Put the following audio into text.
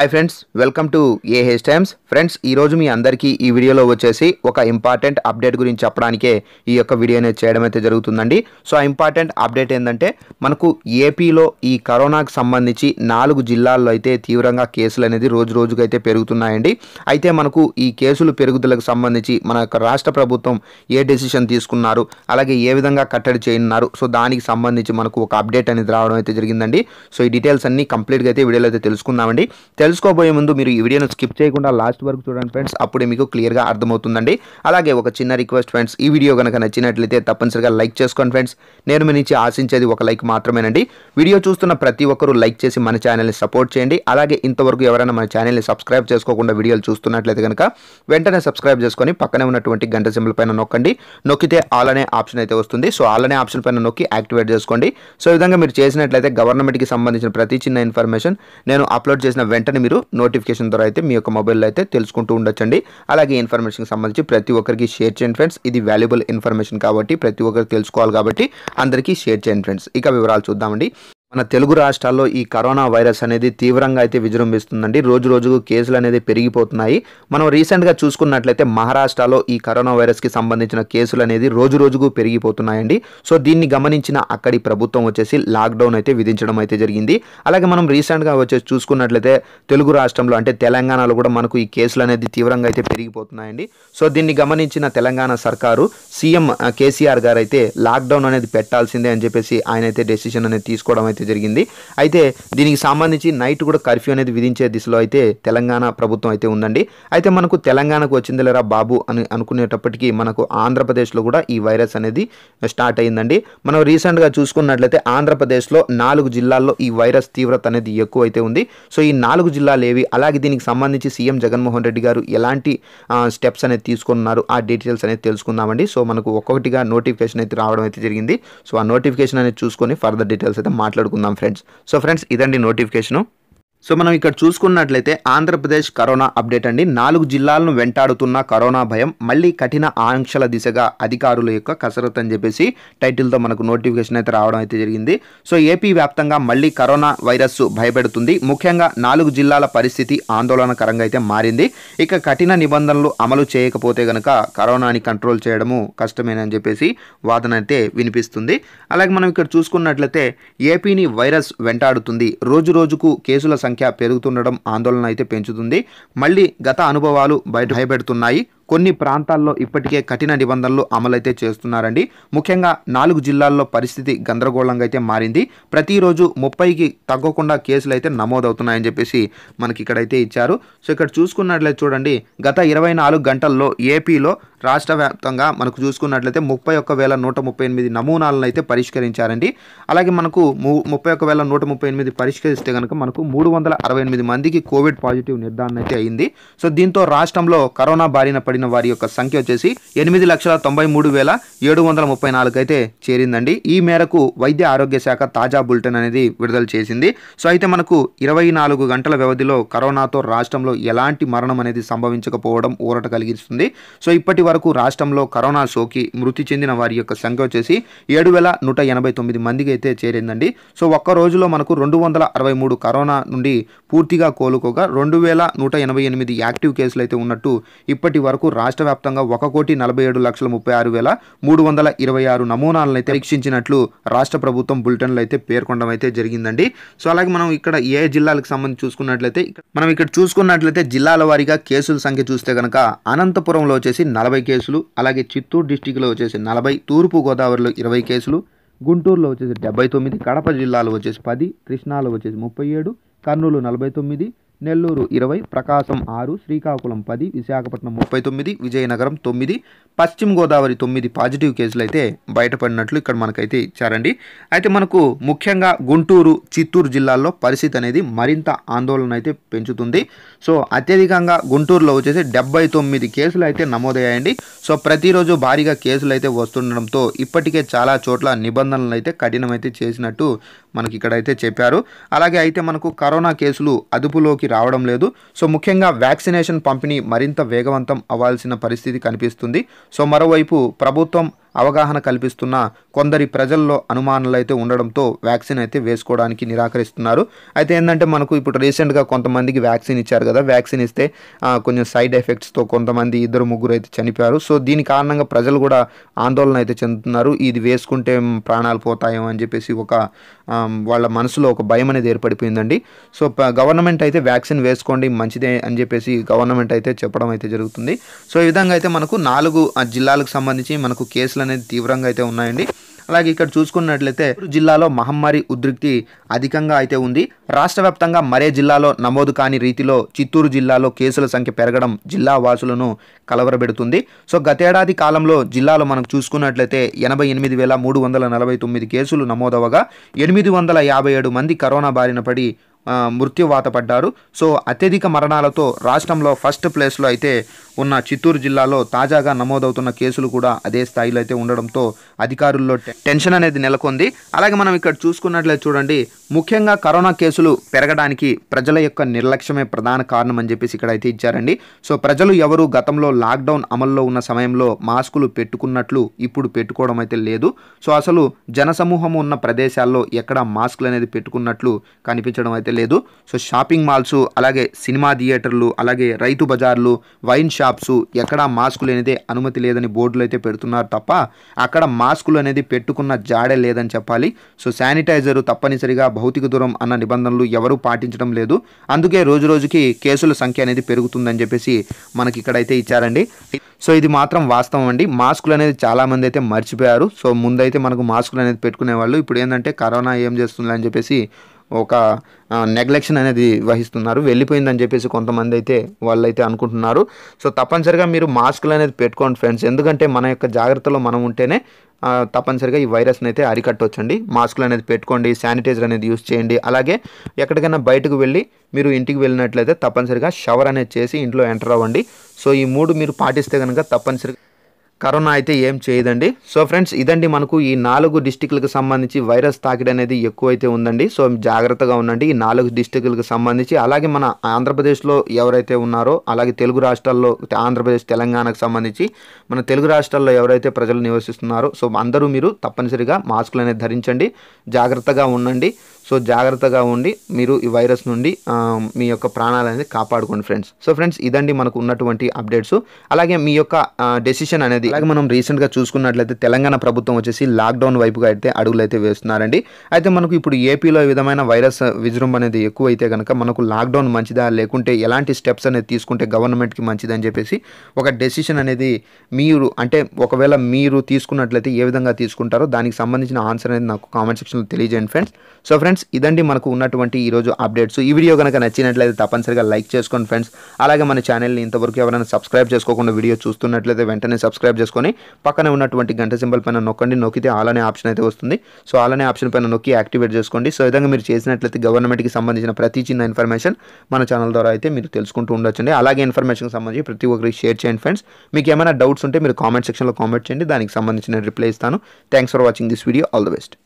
hi friends welcome to a hair times friends ఈరోజు మీ అందరికీ ఈ వీడియోలో వచ్చేసి ఒక ఇంపార్టెంట్ అప్డేట్ గురించి చెప్పడానికే ఈ యొక్క వీడియో అనేది చేయడం అయితే జరుగుతుందండి సో ఆ ఇంపార్టెంట్ అప్డేట్ ఏంటంటే మనకు ఏపీలో ఈ కరోనాకు సంబంధించి నాలుగు జిల్లాల్లో అయితే తీవ్రంగా కేసులు అనేది రోజు రోజుకు అయితే పెరుగుతున్నాయండి అయితే మనకు ఈ కేసులు పెరుగుదలకు సంబంధించి మన యొక్క రాష్ట్ర ప్రభుత్వం ఏ డెసిషన్ తీసుకున్నారు అలాగే ఏ విధంగా కట్టడి చేయనున్నారు సో దానికి సంబంధించి మనకు ఒక అప్డేట్ అనేది రావడం అయితే జరిగిందండి సో ఈ డీటెయిల్స్ అన్ని కంప్లీట్గా అయితే వీడియోలో అయితే తెలుసుకుందామండి తెలుసుకోబోయే ముందు మీరు ఈ వీడియోను స్కిప్ చేయకుండా లాస్ట్ వరకు చూడండి ఫ్రెండ్స్ అప్పుడే మీకు క్లియర్గా అర్థమవుతుందండి అలాగే ఒక చిన్న రిక్వెస్ట్ ఫ్రెండ్స్ ఈ వీడియో కనుక నచ్చినట్లయితే తప్పనిసరిగా లైక్ చేసుకోండి ఫ్రెండ్స్ నేను మీ నుంచి ఆశించేది ఒక లైక్ మాత్రమేనండి వీడియో చూస్తున్న ప్రతి ఒక్కరూ లైక్ చేసి మన ఛానల్ని సపోర్ట్ చేయండి అలాగే ఇంతవరకు ఎవరైనా మన ఛానల్ని సబ్స్క్రైబ్ చేసుకోకుండా వీడియోలు చూస్తున్నట్లయితే కనుక వెంటనే సబ్స్క్రైబ్ చేసుకొని పక్కనే ఉన్నటువంటి గంట సింబల్ పైన నొక్కండి నొక్కితే ఆల్ అనే ఆప్షన్ అయితే వస్తుంది సో ఆల్ అనే ఆప్షన్ పైన నొక్కి యాక్టివేట్ చేసుకోండి సో ఈ విధంగా మీరు చేసినట్లయితే గవర్నమెంట్కి సంబంధించిన ప్రతి చిన్న ఇన్ఫర్మేషన్ నేను అప్లోడ్ చేసిన వెంటనే వెంటనే మీరు నోటిఫికేషన్ ద్వారా అయితే మీ యొక్క మొబైల్లో అయితే తెలుసుకుంటూ ఉండొచ్చండి అలాగే ఇన్ఫర్మేషన్కి సంబంధించి ప్రతి ఒక్కరికి షేర్ చేయండి ఫ్రెండ్స్ ఇది వాల్యుబుల్ ఇన్ఫర్మేషన్ కాబట్టి ప్రతి ఒక్కరు తెలుసుకోవాలి కాబట్టి అందరికీ షేర్ చేయండి ఫ్రెండ్స్ ఇక వివరాలు చూద్దామండి మన తెలుగు రాష్ట్రాల్లో ఈ కరోనా వైరస్ అనేది తీవ్రంగా అయితే విజృంభిస్తుందండి రోజు రోజుకు కేసులు అనేది పెరిగిపోతున్నాయి మనం రీసెంట్గా చూసుకున్నట్లయితే మహారాష్ట్రలో ఈ కరోనా వైరస్కి సంబంధించిన కేసులు అనేది రోజు రోజుకు పెరిగిపోతున్నాయండి సో దీన్ని గమనించిన అక్కడి ప్రభుత్వం వచ్చేసి లాక్డౌన్ అయితే విధించడం అయితే జరిగింది అలాగే మనం రీసెంట్గా వచ్చేసి చూసుకున్నట్లయితే తెలుగు రాష్ట్రంలో అంటే తెలంగాణలో కూడా మనకు ఈ కేసులు అనేది తీవ్రంగా అయితే పెరిగిపోతున్నాయండి సో దీన్ని గమనించిన తెలంగాణ సర్కారు సీఎం కేసీఆర్ గారు అయితే లాక్డౌన్ అనేది పెట్టాల్సిందే అని చెప్పేసి ఆయన అయితే డెసిషన్ అనేది తీసుకోవడం అయితే అయితే జరిగింది అయితే దీనికి సంబంధించి నైట్ కూడా కర్ఫ్యూ అనేది విధించే దిశలో అయితే తెలంగాణ ప్రభుత్వం అయితే ఉందండి అయితే మనకు తెలంగాణకు వచ్చింది లేరా బాబు అని అనుకునేటప్పటికీ మనకు ఆంధ్రప్రదేశ్లో కూడా ఈ వైరస్ అనేది స్టార్ట్ అయిందండి మనం రీసెంట్గా చూసుకున్నట్లయితే ఆంధ్రప్రదేశ్లో నాలుగు జిల్లాల్లో ఈ వైరస్ తీవ్రత అనేది ఎక్కువ అయితే ఉంది సో ఈ నాలుగు జిల్లాలు ఏవి అలాగే దీనికి సంబంధించి సీఎం జగన్మోహన్ రెడ్డి గారు ఎలాంటి స్టెప్స్ అనేది తీసుకున్నారు ఆ డీటెయిల్స్ అనేది తెలుసుకుందామండి సో మనకు ఒక్కొక్కటిగా నోటిఫికేషన్ అయితే రావడం అయితే జరిగింది సో ఆ నోటిఫికేషన్ అనేది చూసుకొని ఫర్దర్ డీటెయిల్స్ అయితే మాట్లాడుకుంటాం మాట్లాడుకుందాం ఫ్రెండ్స్ సో ఫ్రెండ్స్ ఇదండి నోటిఫికేషను సో మనం ఇక్కడ చూసుకున్నట్లయితే ఆంధ్రప్రదేశ్ కరోనా అప్డేట్ అండి నాలుగు జిల్లాలను వెంటాడుతున్న కరోనా భయం మళ్ళీ కఠిన ఆంక్షల దిశగా అధికారుల యొక్క కసరత్ అని చెప్పేసి టైటిల్తో మనకు నోటిఫికేషన్ అయితే రావడం అయితే జరిగింది సో ఏపీ వ్యాప్తంగా మళ్ళీ కరోనా వైరస్ భయపెడుతుంది ముఖ్యంగా నాలుగు జిల్లాల పరిస్థితి ఆందోళనకరంగా అయితే మారింది ఇక కఠిన నిబంధనలు అమలు చేయకపోతే గనక కరోనాని కంట్రోల్ చేయడము కష్టమేనని చెప్పేసి వాదన అయితే వినిపిస్తుంది అలాగే మనం ఇక్కడ చూసుకున్నట్లయితే ఏపీని వైరస్ వెంటాడుతుంది రోజు రోజుకు కేసుల సంఖ్య పెరుగుతుండడం ఆందోళన అయితే పెంచుతుంది మళ్ళీ గత అనుభవాలు బయట భయపెడుతున్నాయి కొన్ని ప్రాంతాల్లో ఇప్పటికే కఠిన నిబంధనలు అమలైతే చేస్తున్నారండి ముఖ్యంగా నాలుగు జిల్లాల్లో పరిస్థితి గందరగోళంగా అయితే మారింది ప్రతిరోజు ముప్పైకి తగ్గకుండా కేసులు అయితే నమోదవుతున్నాయని చెప్పేసి మనకి ఇక్కడైతే ఇచ్చారు సో ఇక్కడ చూసుకున్నట్లయితే చూడండి గత ఇరవై నాలుగు గంటల్లో ఏపీలో రాష్ట్ర వ్యాప్తంగా మనకు చూసుకున్నట్లయితే ముప్పై ఒక్క వేల నూట ముప్పై ఎనిమిది నమూనాలను అయితే పరిష్కరించారండి అలాగే మనకు ము ముప్పై ఒక్క వేల నూట ముప్పై ఎనిమిది పరిష్కరిస్తే కనుక మనకు మూడు వందల అరవై ఎనిమిది మందికి కోవిడ్ పాజిటివ్ నిర్ధారణ అయితే అయింది సో దీంతో రాష్ట్రంలో కరోనా బారిన పడిన బారిన వారి యొక్క సంఖ్య వచ్చేసి ఎనిమిది లక్షల తొంభై మూడు వేల ఏడు వందల ముప్పై నాలుగు అయితే చేరిందండి ఈ మేరకు వైద్య ఆరోగ్య శాఖ తాజా బులెటిన్ అనేది విడుదల చేసింది సో అయితే మనకు ఇరవై నాలుగు గంటల వ్యవధిలో కరోనాతో రాష్ట్రంలో ఎలాంటి మరణం అనేది సంభవించకపోవడం ఊరట కలిగిస్తుంది సో ఇప్పటి వరకు రాష్ట్రంలో కరోనా సోకి మృతి చెందిన వారి యొక్క సంఖ్య వచ్చేసి ఏడు వేల నూట ఎనభై తొమ్మిది మందికి అయితే చేరిందండి సో ఒక్క రోజులో మనకు రెండు వందల అరవై మూడు కరోనా నుండి పూర్తిగా కోలుకోగా రెండు వేల నూట ఎనభై ఎనిమిది యాక్టివ్ కేసులు అయితే ఉన్నట్టు ఇప్పటి వరకు రాష్ట్ర వ్యాప్తంగా ఒక కోటి నలభై ఏడు లక్షల ముప్పై ఆరు వేల మూడు వందల ఇరవై ఆరు నమూనాలను అయితే పరీక్షించినట్లు రాష్ట్ర ప్రభుత్వం బులెటిన్లు అయితే పేర్కొనడం అయితే జరిగిందండి సో అలాగే మనం ఇక్కడ ఏ జిల్లాలకు సంబంధించి చూసుకున్నట్లయితే మనం ఇక్కడ చూసుకున్నట్లయితే జిల్లాల వారీగా కేసుల సంఖ్య చూస్తే కనుక అనంతపురంలో వచ్చేసి నలభై కేసులు అలాగే చిత్తూరు డిస్టిక్లో వచ్చేసి నలభై తూర్పు గోదావరిలో ఇరవై కేసులు గుంటూరులో వచ్చేసి డెబ్బై తొమ్మిది కడప జిల్లాలో వచ్చేసి పది కృష్ణాలో వచ్చేసి ముప్పై ఏడు కర్నూలు నలభై తొమ్మిది నెల్లూరు ఇరవై ప్రకాశం ఆరు శ్రీకాకుళం పది విశాఖపట్నం ముప్పై తొమ్మిది విజయనగరం తొమ్మిది పశ్చిమ గోదావరి తొమ్మిది పాజిటివ్ కేసులు అయితే బయటపడినట్లు ఇక్కడ మనకైతే ఇచ్చారండి అయితే మనకు ముఖ్యంగా గుంటూరు చిత్తూరు జిల్లాల్లో పరిస్థితి అనేది మరింత ఆందోళన అయితే పెంచుతుంది సో అత్యధికంగా గుంటూరులో వచ్చేసి డెబ్బై తొమ్మిది కేసులు అయితే నమోదయ్యాయండి సో ప్రతిరోజు భారీగా కేసులు అయితే వస్తుండడంతో ఇప్పటికే చాలా చోట్ల నిబంధనలు అయితే కఠినమైతే చేసినట్టు మనకి ఇక్కడైతే చెప్పారు అలాగే అయితే మనకు కరోనా కేసులు అదుపులోకి రావడం లేదు సో ముఖ్యంగా వ్యాక్సినేషన్ పంపిణీ మరింత వేగవంతం అవ్వాల్సిన పరిస్థితి కనిపిస్తుంది సో మరోవైపు ప్రభుత్వం అవగాహన కల్పిస్తున్న కొందరి ప్రజల్లో అనుమానాలు అయితే ఉండడంతో వ్యాక్సిన్ అయితే వేసుకోవడానికి నిరాకరిస్తున్నారు అయితే ఏంటంటే మనకు ఇప్పుడు రీసెంట్గా కొంతమందికి వ్యాక్సిన్ ఇచ్చారు కదా వ్యాక్సిన్ ఇస్తే కొంచెం సైడ్ ఎఫెక్ట్స్తో కొంతమంది ఇద్దరు ముగ్గురు అయితే చనిపోయారు సో దీని కారణంగా ప్రజలు కూడా ఆందోళన అయితే చెందుతున్నారు ఇది వేసుకుంటే ప్రాణాలు పోతాయేమో అని చెప్పేసి ఒక వాళ్ళ మనసులో ఒక భయం అనేది ఏర్పడిపోయిందండి సో గవర్నమెంట్ అయితే వ్యాక్సిన్ వేసుకోండి మంచిదే అని చెప్పేసి గవర్నమెంట్ అయితే చెప్పడం అయితే జరుగుతుంది సో ఈ విధంగా అయితే మనకు నాలుగు జిల్లాలకు సంబంధించి మనకు కేసులు కేసులు అనేది తీవ్రంగా అయితే ఉన్నాయండి అలాగే ఇక్కడ చూసుకున్నట్లయితే జిల్లాలో మహమ్మారి ఉద్రిక్తి అధికంగా అయితే ఉంది రాష్ట్ర వ్యాప్తంగా మరే జిల్లాలో నమోదు కాని రీతిలో చిత్తూరు జిల్లాలో కేసుల సంఖ్య పెరగడం జిల్లా వాసులను కలవరబెడుతుంది సో గతేడాది కాలంలో జిల్లాలో మనం చూసుకున్నట్లయితే ఎనభై ఎనిమిది వేల మూడు వందల నలభై తొమ్మిది కేసులు నమోదవగా ఎనిమిది వందల యాభై ఏడు మంది కరోనా బారిన పడి మృత్యువాత పడ్డారు సో అత్యధిక మరణాలతో రాష్ట్రంలో ఫస్ట్ ప్లేస్లో అయితే ఉన్న చిత్తూరు జిల్లాలో తాజాగా నమోదవుతున్న కేసులు కూడా అదే స్థాయిలో అయితే ఉండడంతో అధికారుల్లో టెన్షన్ అనేది నెలకొంది అలాగే మనం ఇక్కడ చూసుకున్నట్లయితే చూడండి ముఖ్యంగా కరోనా కేసులు పెరగడానికి ప్రజల యొక్క నిర్లక్ష్యమే ప్రధాన కారణం అని చెప్పేసి ఇక్కడ అయితే ఇచ్చారండి సో ప్రజలు ఎవరు గతంలో లాక్డౌన్ అమల్లో ఉన్న సమయంలో మాస్కులు పెట్టుకున్నట్లు ఇప్పుడు పెట్టుకోవడం అయితే లేదు సో అసలు జనసమూహం ఉన్న ప్రదేశాల్లో ఎక్కడ మాస్కులు అనేది పెట్టుకున్నట్లు కనిపించడం అయితే లేదు సో షాపింగ్ మాల్స్ అలాగే సినిమా థియేటర్లు అలాగే రైతు బజార్లు వైన్ షాప్ షాప్స్ ఎక్కడ మాస్కులు అనేది అనుమతి లేదని బోర్డులు అయితే పెడుతున్నారు తప్ప అక్కడ మాస్కులు అనేది పెట్టుకున్న జాడే లేదని చెప్పాలి సో శానిటైజర్ తప్పనిసరిగా భౌతిక దూరం అన్న నిబంధనలు ఎవరూ పాటించడం లేదు అందుకే రోజు రోజుకి కేసుల సంఖ్య అనేది పెరుగుతుందని చెప్పేసి మనకి ఇక్కడైతే ఇచ్చారండి సో ఇది మాత్రం వాస్తవం అండి మాస్కులు అనేది చాలామంది అయితే మర్చిపోయారు సో ముందైతే మనకు మాస్కులు అనేది పెట్టుకునేవాళ్ళు ఇప్పుడు ఏంటంటే కరోనా ఏం చేస్తుందని చెప్పేసి ఒక నెగ్లెక్షన్ అనేది వహిస్తున్నారు వెళ్ళిపోయిందని చెప్పేసి కొంతమంది అయితే వాళ్ళైతే అనుకుంటున్నారు సో తప్పనిసరిగా మీరు మాస్కులు అనేది పెట్టుకోండి ఫ్రెండ్స్ ఎందుకంటే మన యొక్క జాగ్రత్తలో మనం ఉంటేనే తప్పనిసరిగా ఈ వైరస్ని అయితే అరికట్టవచ్చండి మాస్కులు అనేది పెట్టుకోండి శానిటైజర్ అనేది యూస్ చేయండి అలాగే ఎక్కడికైనా బయటకు వెళ్ళి మీరు ఇంటికి వెళ్ళినట్లయితే తప్పనిసరిగా షవర్ అనేది చేసి ఇంట్లో ఎంటర్ అవ్వండి సో ఈ మూడు మీరు పాటిస్తే కనుక తప్పనిసరిగా కరోనా అయితే ఏం చేయదండి సో ఫ్రెండ్స్ ఇదండి మనకు ఈ నాలుగు డిస్టిక్లకు సంబంధించి వైరస్ తాకిడి అనేది ఎక్కువైతే ఉందండి సో జాగ్రత్తగా ఉండండి ఈ నాలుగు డిస్టిక్లకు సంబంధించి అలాగే మన ఆంధ్రప్రదేశ్లో ఎవరైతే ఉన్నారో అలాగే తెలుగు రాష్ట్రాల్లో ఆంధ్రప్రదేశ్ తెలంగాణకు సంబంధించి మన తెలుగు రాష్ట్రాల్లో ఎవరైతే ప్రజలు నివసిస్తున్నారో సో అందరూ మీరు తప్పనిసరిగా మాస్కులు అనేది ధరించండి జాగ్రత్తగా ఉండండి సో జాగ్రత్తగా ఉండి మీరు ఈ వైరస్ నుండి మీ యొక్క ప్రాణాలు అనేది కాపాడుకోండి ఫ్రెండ్స్ సో ఫ్రెండ్స్ ఇదండి మనకు ఉన్నటువంటి అప్డేట్స్ అలాగే మీ యొక్క డెసిషన్ అనేది అలాగే మనం రీసెంట్గా చూసుకున్నట్లయితే తెలంగాణ ప్రభుత్వం వచ్చేసి లాక్డౌన్ వైపుగా అయితే అడుగులు అయితే వేస్తున్నారండి అయితే మనకు ఇప్పుడు ఏపీలో విధమైన వైరస్ విజృంభణ అనేది ఎక్కువైతే కనుక మనకు లాక్డౌన్ మంచిదా లేకుంటే ఎలాంటి స్టెప్స్ అనేది తీసుకుంటే గవర్నమెంట్కి మంచిదని చెప్పేసి ఒక డెసిషన్ అనేది మీరు అంటే ఒకవేళ మీరు తీసుకున్నట్లయితే ఏ విధంగా తీసుకుంటారో దానికి సంబంధించిన ఆన్సర్ అనేది నాకు కామెంట్ సెక్షన్లో తెలియజేయండి ఫ్రెండ్స్ సో ఫ్రెండ్స్ ఇదండి మనకు ఉన్నటువంటి ఈరోజు అప్డేట్స్ ఈ వీడియో కనుక నచ్చినట్లయితే తప్పనిసరిగా లైక్ చేసుకోండి ఫ్రెండ్స్ అలాగే మన ఛానల్ని ఇంతవరకు ఎవరైనా సబ్స్క్రైబ్ చేసుకోకుండా వీడియో చూస్తున్నట్లయితే వెంటనే సబ్స్క్రైబ్ చేసుకొని పక్కన ఉన్నటువంటి గంట సింబల్ పైన నొక్కండి నొక్కితే ఆల్ అనే ఆప్షన్ అయితే వస్తుంది సో ఆల్ అనే ఆప్షన్ పైన నొక్కి యాక్టివేట్ చేసుకోండి సో విధంగా మీరు చేసినట్లయితే గవర్నమెంట్కి సంబంధించిన ప్రతి చిన్న ఇన్ఫర్మేషన్ మన ఛానల్ ద్వారా అయితే మీరు తెలుసుకుంటూ ఉండొచ్చండి అలాగే ఇన్ఫర్మేషన్కి సంబంధించి ప్రతి ఒక్కరికి షేర్ చేయండి ఫ్రెండ్స్ మీకు ఏమైనా డౌట్స్ ఉంటే మీరు కామెంట్ సెక్షన్లో కామెంట్ చేయండి దానికి సంబంధించిన రిప్లై ఇస్తాను thanks for watching this video all the best